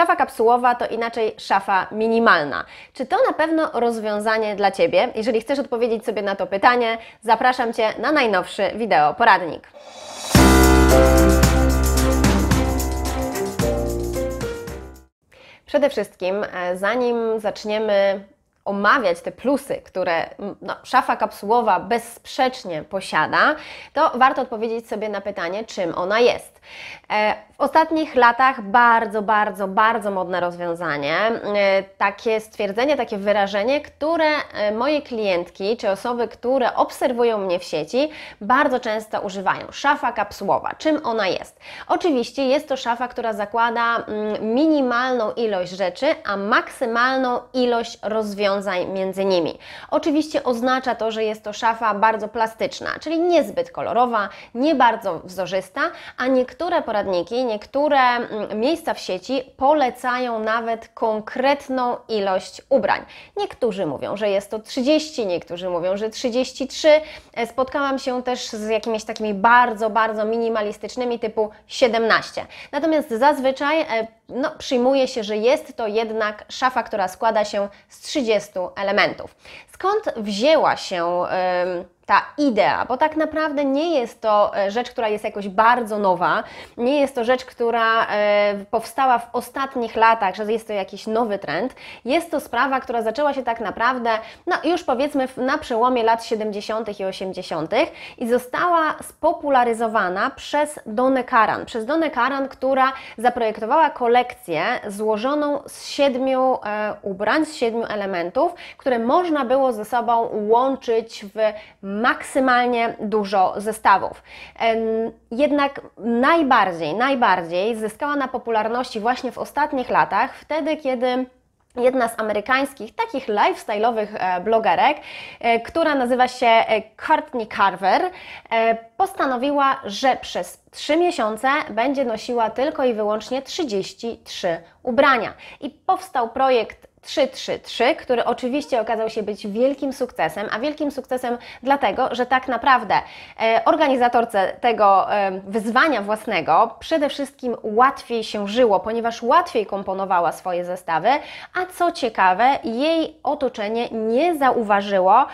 Szafa kapsułowa to inaczej szafa minimalna. Czy to na pewno rozwiązanie dla Ciebie? Jeżeli chcesz odpowiedzieć sobie na to pytanie, zapraszam Cię na najnowszy wideo poradnik. Przede wszystkim, e, zanim zaczniemy omawiać te plusy, które no, szafa kapsułowa bezsprzecznie posiada, to warto odpowiedzieć sobie na pytanie, czym ona jest. E, w ostatnich latach bardzo, bardzo, bardzo modne rozwiązanie, e, takie stwierdzenie, takie wyrażenie, które e, moje klientki czy osoby, które obserwują mnie w sieci, bardzo często używają. Szafa kapsułowa. Czym ona jest? Oczywiście jest to szafa, która zakłada mm, minimalną ilość rzeczy, a maksymalną ilość rozwiązań między nimi. Oczywiście oznacza to, że jest to szafa bardzo plastyczna, czyli niezbyt kolorowa, nie bardzo wzorzysta, a niektóre niektóre poradniki, niektóre mm, miejsca w sieci polecają nawet konkretną ilość ubrań. Niektórzy mówią, że jest to 30, niektórzy mówią, że 33. E, spotkałam się też z jakimiś takimi bardzo, bardzo minimalistycznymi typu 17. Natomiast zazwyczaj e, no, przyjmuje się, że jest to jednak szafa, która składa się z 30 elementów. Skąd wzięła się. Yy, ta idea, bo tak naprawdę nie jest to e, rzecz, która jest jakoś bardzo nowa, nie jest to rzecz, która e, powstała w ostatnich latach, że jest to jakiś nowy trend. Jest to sprawa, która zaczęła się tak naprawdę no, już powiedzmy na przełomie lat 70. i 80. i została spopularyzowana przez Donę Karan, przez Donę Karan, która zaprojektowała kolekcję złożoną z siedmiu e, ubrań, z siedmiu elementów, które można było ze sobą łączyć w maksymalnie dużo zestawów. Jednak najbardziej, najbardziej zyskała na popularności właśnie w ostatnich latach, wtedy kiedy jedna z amerykańskich takich lifestyle'owych e, blogerek, e, która nazywa się e, Courtney Carver, postanowiła, że przez 3 miesiące będzie nosiła tylko i wyłącznie 33 ubrania. I powstał projekt 333, który oczywiście okazał się być wielkim sukcesem, a wielkim sukcesem dlatego, że tak naprawdę e, organizatorce tego e, wyzwania własnego przede wszystkim łatwiej się żyło, ponieważ łatwiej komponowała swoje zestawy, a co ciekawe, jej otoczenie nie zauważyło e,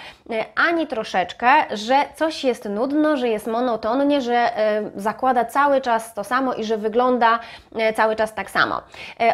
ani troszeczkę, że coś jest nudno, że jest monotonnie, że zakłada cały czas to samo i że wygląda cały czas tak samo.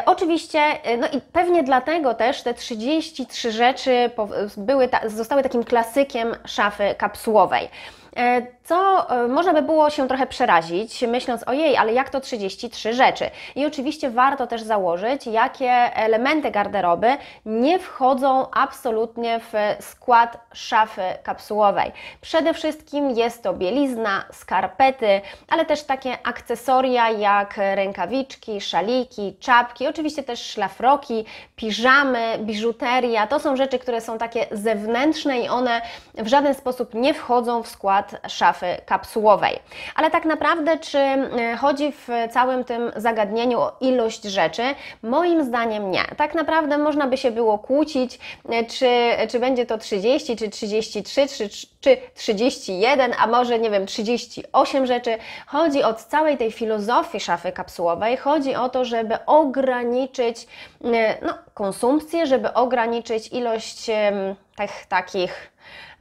Oczywiście, no i pewnie dlatego też te 33 rzeczy były zostały takim klasykiem szafy kapsułowej. E, co e, można by było się trochę przerazić, myśląc o jej, ale jak to 33 rzeczy. I oczywiście warto też założyć, jakie elementy garderoby nie wchodzą absolutnie w skład szafy kapsułowej. Przede wszystkim jest to bielizna, skarpety, ale też takie akcesoria jak rękawiczki, szaliki, czapki, oczywiście też szlafroki, piżamy, biżuteria. To są rzeczy, które są takie zewnętrzne i one w żaden sposób nie wchodzą w skład szafy szafy kapsułowej. Ale tak naprawdę, czy y, chodzi w całym tym zagadnieniu o ilość rzeczy? Moim zdaniem nie. Tak naprawdę można by się było kłócić, y, czy, czy będzie to 30, czy 33, czy, czy 31, a może nie wiem, 38 rzeczy. Chodzi od całej tej filozofii szafy kapsułowej, chodzi o to, żeby ograniczyć y, no, konsumpcję, żeby ograniczyć ilość tych takich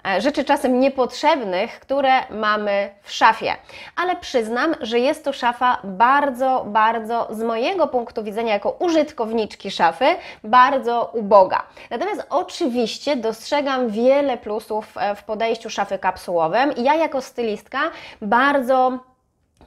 E, rzeczy czasem niepotrzebnych, które mamy w szafie. Ale przyznam, że jest to szafa bardzo, bardzo z mojego punktu widzenia jako użytkowniczki szafy bardzo uboga. Natomiast oczywiście dostrzegam wiele plusów e, w podejściu szafy kapsułowym. Ja jako stylistka bardzo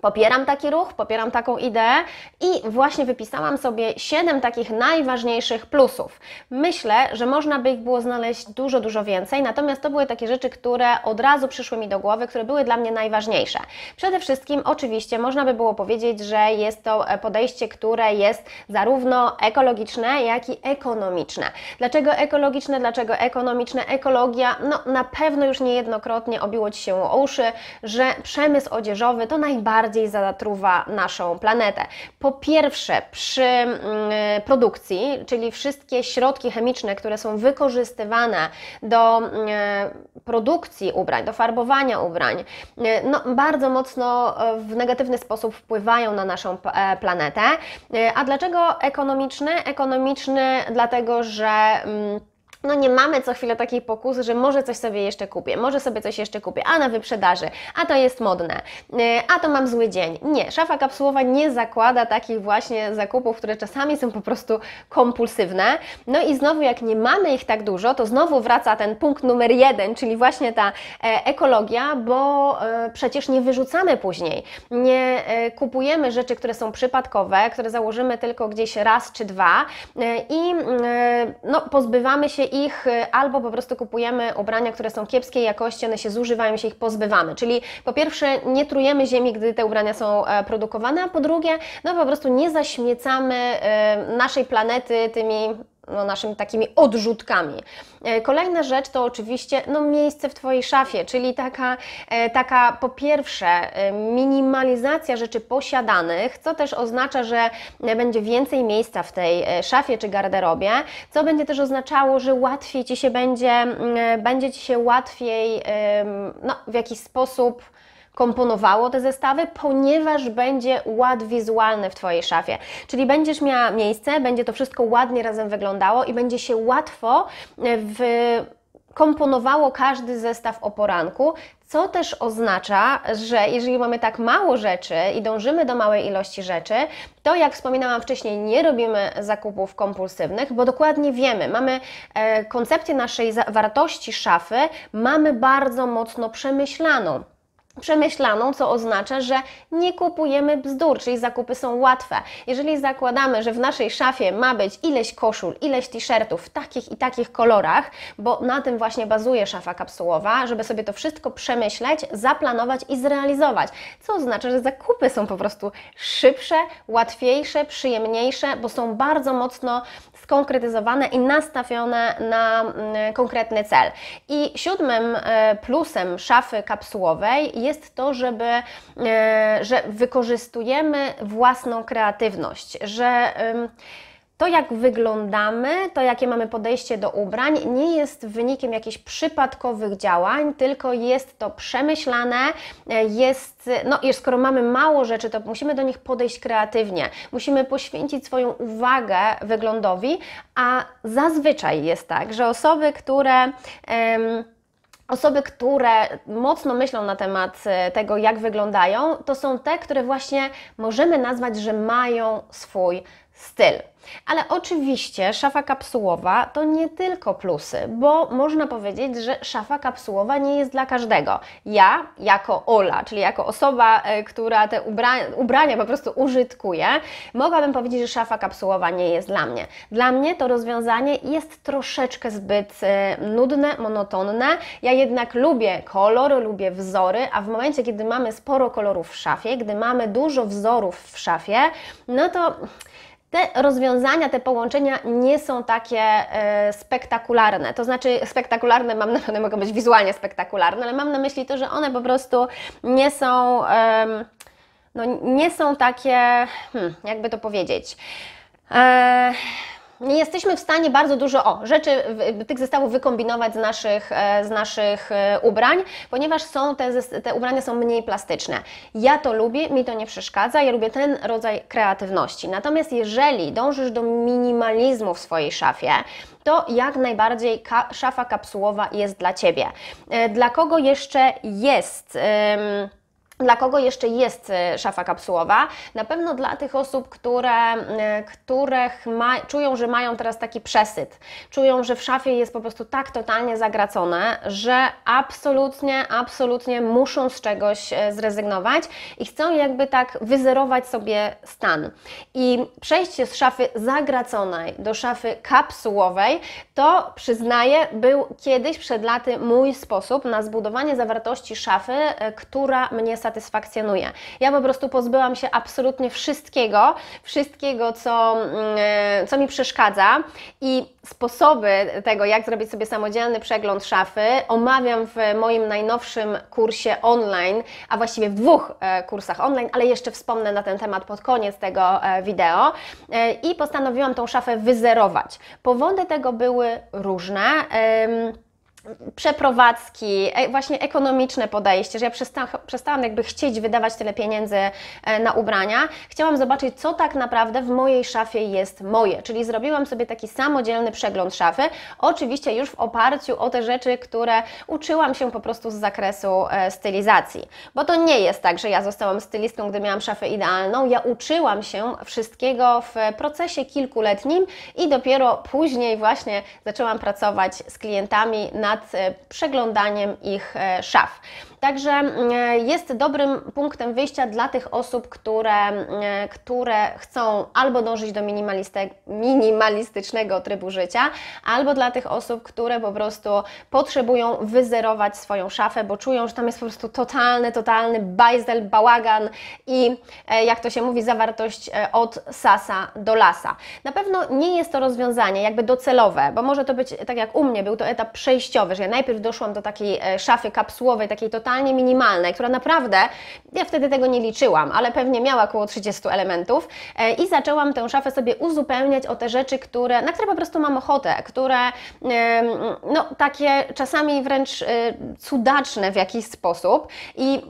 Popieram taki ruch, popieram taką ideę i właśnie wypisałam sobie 7 takich najważniejszych plusów. Myślę, że można by ich było znaleźć dużo, dużo więcej, natomiast to były takie rzeczy, które od razu przyszły mi do głowy, które były dla mnie najważniejsze. Przede wszystkim, oczywiście, można by było powiedzieć, że jest to e, podejście, które jest zarówno ekologiczne, jak i ekonomiczne. Dlaczego ekologiczne, dlaczego ekonomiczne? Ekologia, no na pewno już niejednokrotnie obiło Ci się o uszy, że przemysł odzieżowy to najbardziej bardziej zatruwa naszą planetę. Po pierwsze, przy mm, produkcji, czyli wszystkie środki chemiczne, które są wykorzystywane do mm, produkcji ubrań, do farbowania ubrań, mm, no, bardzo mocno e, w negatywny sposób wpływają na naszą e, planetę. E, a dlaczego ekonomiczny? Ekonomiczny dlatego, że no nie mamy co chwilę takiej pokusy, że może coś sobie jeszcze kupię, może sobie coś jeszcze kupię, a na wyprzedaży, a to jest modne, y, a to mam zły dzień. Nie, szafa kapsułowa nie zakłada takich właśnie zakupów, które czasami są po prostu kompulsywne. No i znowu, jak nie mamy ich tak dużo, to znowu wraca ten punkt numer jeden, czyli właśnie ta e, ekologia, bo e, przecież nie wyrzucamy później. Nie e, kupujemy rzeczy, które są przypadkowe, które założymy tylko gdzieś raz czy dwa i mm, no, pozbywamy się ich y, albo po prostu kupujemy ubrania, które są kiepskiej jakości, one się zużywają, się ich pozbywamy. Czyli po pierwsze nie trujemy ziemi, gdy te ubrania są e, produkowane, a po drugie no po prostu nie zaśmiecamy y, naszej planety tymi no, naszymi takimi odrzutkami. E, kolejna rzecz to oczywiście no, miejsce w Twojej szafie, czyli taka, e, taka po pierwsze e, minimalizacja rzeczy posiadanych, co też oznacza, że będzie więcej miejsca w tej szafie czy garderobie, co będzie też oznaczało, że łatwiej Ci się będzie, będzie Ci się łatwiej no, w jakiś sposób komponowało te zestawy, ponieważ będzie ład wizualny w Twojej szafie. Czyli będziesz miała miejsce, będzie to wszystko ładnie razem wyglądało i będzie się łatwo e, w komponowało każdy zestaw o poranku, co też oznacza, że jeżeli mamy tak mało rzeczy i dążymy do małej ilości rzeczy, to jak wspominałam wcześniej, nie robimy zakupów kompulsywnych, bo dokładnie wiemy, mamy e, koncepcję naszej wartości szafy, mamy bardzo mocno przemyślaną przemyślaną, co oznacza, że nie kupujemy bzdur, czyli zakupy są łatwe. Jeżeli zakładamy, że w naszej szafie ma być ileś koszul, ileś t-shirtów w takich i takich kolorach, bo na tym właśnie bazuje szafa kapsułowa, żeby sobie to wszystko przemyśleć, zaplanować i zrealizować, co oznacza, że zakupy są po prostu szybsze, łatwiejsze, przyjemniejsze, bo są bardzo mocno skonkretyzowane i nastawione na mm, konkretny cel. I siódmym e, plusem szafy kapsułowej jest to, żeby, e, że wykorzystujemy własną kreatywność, że to, jak wyglądamy, to jakie mamy podejście do ubrań, nie jest wynikiem jakichś przypadkowych działań, tylko jest to przemyślane, e, jest, no i skoro mamy mało rzeczy, to musimy do nich podejść kreatywnie, musimy poświęcić swoją uwagę wyglądowi, a zazwyczaj jest tak, że osoby, które. Osoby, które mocno myślą na temat e, tego, jak wyglądają, to są te, które właśnie możemy nazwać, że mają swój styl. Ale oczywiście szafa kapsułowa to nie tylko plusy, bo można powiedzieć, że szafa kapsułowa nie jest dla każdego. Ja, jako Ola, czyli jako osoba, e, która te ubrania, ubrania po prostu użytkuje, mogłabym powiedzieć, że szafa kapsułowa nie jest dla mnie. Dla mnie to rozwiązanie jest troszeczkę zbyt e, nudne, monotonne. Ja jednak lubię kolor, lubię wzory, a w momencie, kiedy mamy sporo kolorów w szafie, gdy mamy dużo wzorów w szafie, no to te rozwiązania, te połączenia nie są takie e, spektakularne. To znaczy, spektakularne mam na one mogą być wizualnie spektakularne, ale mam na myśli to, że one po prostu nie są, no, nie są takie, hmm, jakby to powiedzieć. Eee, nie jesteśmy w stanie bardzo dużo o, rzeczy, tych zestawów wykombinować z naszych, e, z naszych e, ubrań, ponieważ są te, te ubrania są mniej plastyczne. Ja to lubię, mi to nie przeszkadza, ja lubię ten rodzaj kreatywności. Natomiast jeżeli dążysz do minimalizmu w swojej szafie, to jak najbardziej ka szafa kapsułowa jest dla Ciebie. E, dla kogo jeszcze jest... Dla kogo jeszcze jest y, szafa kapsułowa? Na pewno dla tych osób, które, y, których ma, czują, że mają teraz taki przesyt, czują, że w szafie jest po prostu tak totalnie zagracone, że absolutnie, absolutnie muszą z czegoś y, zrezygnować i chcą jakby tak wyzerować sobie stan. I przejście z szafy zagraconej do szafy kapsułowej to przyznaję, był kiedyś przed laty mój sposób na zbudowanie zawartości szafy, która mnie satysfakcjonuje. Ja po prostu pozbyłam się absolutnie wszystkiego, wszystkiego, co, mm, e, co mi przeszkadza i sposoby tego, jak zrobić sobie samodzielny przegląd szafy, omawiam w moim najnowszym kursie online, a właściwie w dwóch e, kursach online, ale jeszcze wspomnę na ten temat pod koniec tego e, wideo. I postanowiłam tą szafę wyzerować. Powody tego były różne przeprowadzki, e, właśnie ekonomiczne podejście, że ja przestałam, przestałam jakby chcieć wydawać tyle pieniędzy e, na ubrania. Chciałam zobaczyć, co tak naprawdę w mojej szafie jest moje, czyli zrobiłam sobie taki samodzielny przegląd szafy, oczywiście już w oparciu o te rzeczy, które uczyłam się po prostu z zakresu e, stylizacji, bo to nie jest tak, że ja zostałam stylistką, gdy miałam szafę idealną, ja uczyłam się wszystkiego w procesie kilkuletnim i dopiero później właśnie zaczęłam pracować z klientami na nad e, przeglądaniem ich e, szaf. Także e, jest dobrym punktem wyjścia dla tych osób, które, które chcą albo dążyć do minimalistycznego trybu życia, albo dla tych osób, które po prostu potrzebują wyzerować swoją szafę, bo czują, że tam jest po prostu totalny, totalny bajzel, bałagan i jak to się mówi, zawartość od sasa do lasa. Na pewno nie jest to rozwiązanie jakby docelowe, bo może to być tak jak u mnie, był to etap przejściowy że ja najpierw doszłam do takiej e, szafy kapsułowej, takiej totalnie minimalnej, która naprawdę, ja wtedy tego nie liczyłam, ale pewnie miała około 30 elementów e, i zaczęłam tę szafę sobie uzupełniać o te rzeczy, które, na które po prostu mam ochotę, które no, takie czasami wręcz e, cudaczne w jakiś sposób i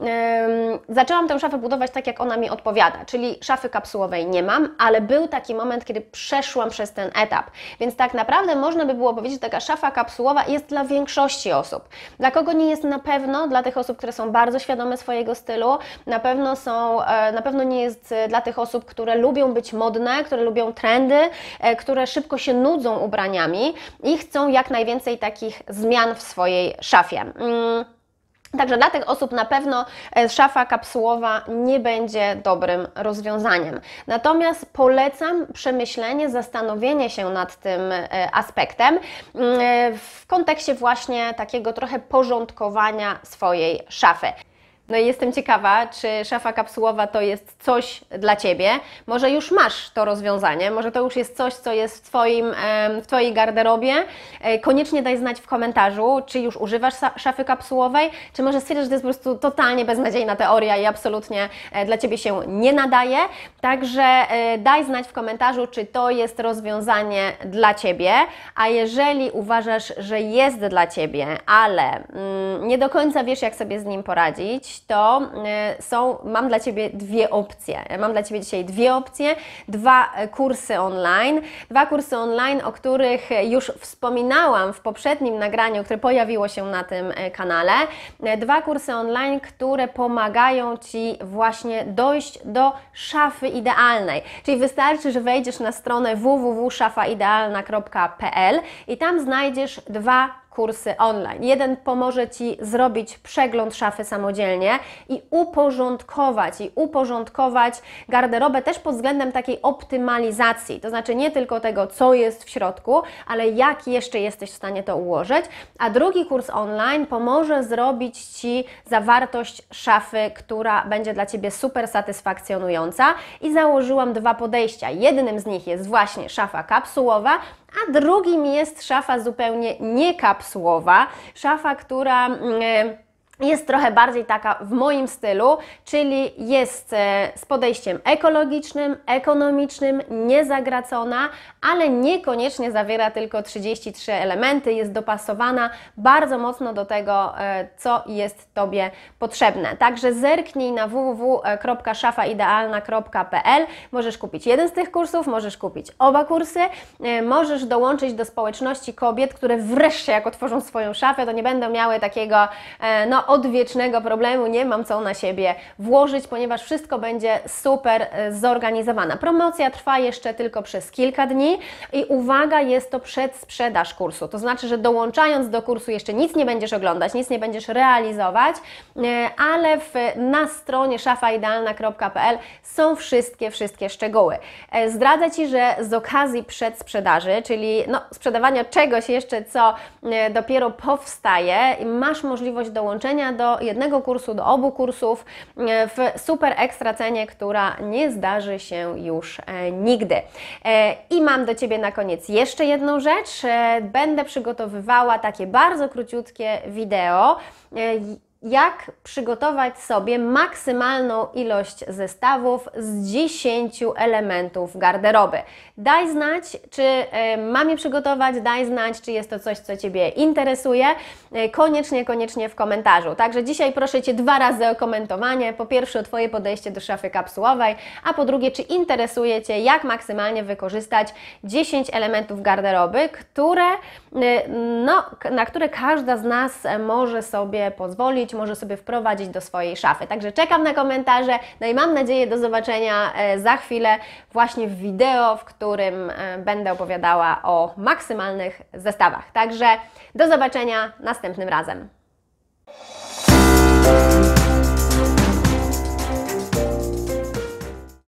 zaczęłam tę szafę budować tak, jak ona mi odpowiada, czyli szafy kapsułowej nie mam, ale był taki moment, kiedy przeszłam przez ten etap, więc tak naprawdę można by było powiedzieć, że taka szafa kapsułowa jest dla większości większości osób. Dla kogo nie jest na pewno, dla tych osób, które są bardzo świadome swojego stylu, na pewno, są, e, na pewno nie jest e, dla tych osób, które lubią być modne, które lubią trendy, e, które szybko się nudzą ubraniami i chcą jak najwięcej takich zmian w swojej szafie. Mm. Także dla tych osób na pewno e, szafa kapsułowa nie będzie dobrym rozwiązaniem. Natomiast polecam przemyślenie, zastanowienie się nad tym e, aspektem mm, e, w kontekście właśnie takiego trochę porządkowania swojej szafy. No i jestem ciekawa, czy szafa kapsułowa to jest coś dla Ciebie. Może już masz to rozwiązanie, może to już jest coś, co jest w, twoim, w Twojej garderobie. E, koniecznie daj znać w komentarzu, czy już używasz szafy kapsułowej, czy może stwierdzisz, że to jest po prostu totalnie beznadziejna teoria i absolutnie e, dla Ciebie się nie nadaje. Także e, daj znać w komentarzu, czy to jest rozwiązanie dla Ciebie, a jeżeli uważasz, że jest dla Ciebie, ale mm, nie do końca wiesz, jak sobie z nim poradzić, to y, są, mam dla Ciebie dwie opcje. Mam dla Ciebie dzisiaj dwie opcje, dwa kursy online. Dwa kursy online, o których już wspominałam w poprzednim nagraniu, które pojawiło się na tym y, kanale. Y, dwa kursy online, które pomagają Ci właśnie dojść do szafy idealnej. Czyli wystarczy, że wejdziesz na stronę www.szafaidealna.pl i tam znajdziesz dwa kursy online. Jeden pomoże Ci zrobić przegląd szafy samodzielnie i uporządkować, i uporządkować garderobę też pod względem takiej optymalizacji, to znaczy nie tylko tego, co jest w środku, ale jak jeszcze jesteś w stanie to ułożyć, a drugi kurs online pomoże zrobić Ci zawartość szafy, która będzie dla Ciebie super satysfakcjonująca i założyłam dwa podejścia. Jednym z nich jest właśnie szafa kapsułowa, a drugim jest szafa zupełnie niekapsłowa, szafa, która mm, e, jest trochę bardziej taka w moim stylu, czyli jest e, z podejściem ekologicznym, ekonomicznym, niezagracona, ale niekoniecznie zawiera tylko 33 elementy, jest dopasowana bardzo mocno do tego, e, co jest Tobie potrzebne. Także zerknij na www.szafaidealna.pl. Możesz kupić jeden z tych kursów, możesz kupić oba kursy, e, możesz dołączyć do społeczności kobiet, które wreszcie jak otworzą swoją szafę, to nie będą miały takiego no odwiecznego problemu, nie mam co na siebie włożyć, ponieważ wszystko będzie super e, zorganizowane. Promocja trwa jeszcze tylko przez kilka dni i uwaga, jest to przedsprzedaż kursu. To znaczy, że dołączając do kursu jeszcze nic nie będziesz oglądać, nic nie będziesz realizować, e, ale w, na stronie szafaidealna.pl są wszystkie, wszystkie szczegóły. E, zdradzę Ci, że z okazji przedsprzedaży, czyli no, sprzedawania czegoś jeszcze, co dopiero powstaje, masz możliwość dołączenia do jednego kursu, do obu kursów e, w super ekstra cenie, która nie zdarzy się już e, nigdy. E, I mam do Ciebie na koniec jeszcze jedną rzecz. Będę przygotowywała takie bardzo króciutkie wideo jak przygotować sobie maksymalną ilość zestawów z 10 elementów garderoby. Daj znać, czy e, mam je przygotować, daj znać, czy jest to coś, co Ciebie interesuje. E, koniecznie, koniecznie w komentarzu. Także dzisiaj proszę Cię dwa razy o komentowanie. Po pierwsze o Twoje podejście do szafy kapsułowej, a po drugie, czy interesuje Cię, jak maksymalnie wykorzystać 10 elementów garderoby, które, e, no, na które każda z nas może sobie pozwolić, może sobie wprowadzić do swojej szafy. Także czekam na komentarze, no i mam nadzieję do zobaczenia e, za chwilę właśnie w wideo, w którym e, będę opowiadała o maksymalnych zestawach. Także do zobaczenia następnym razem.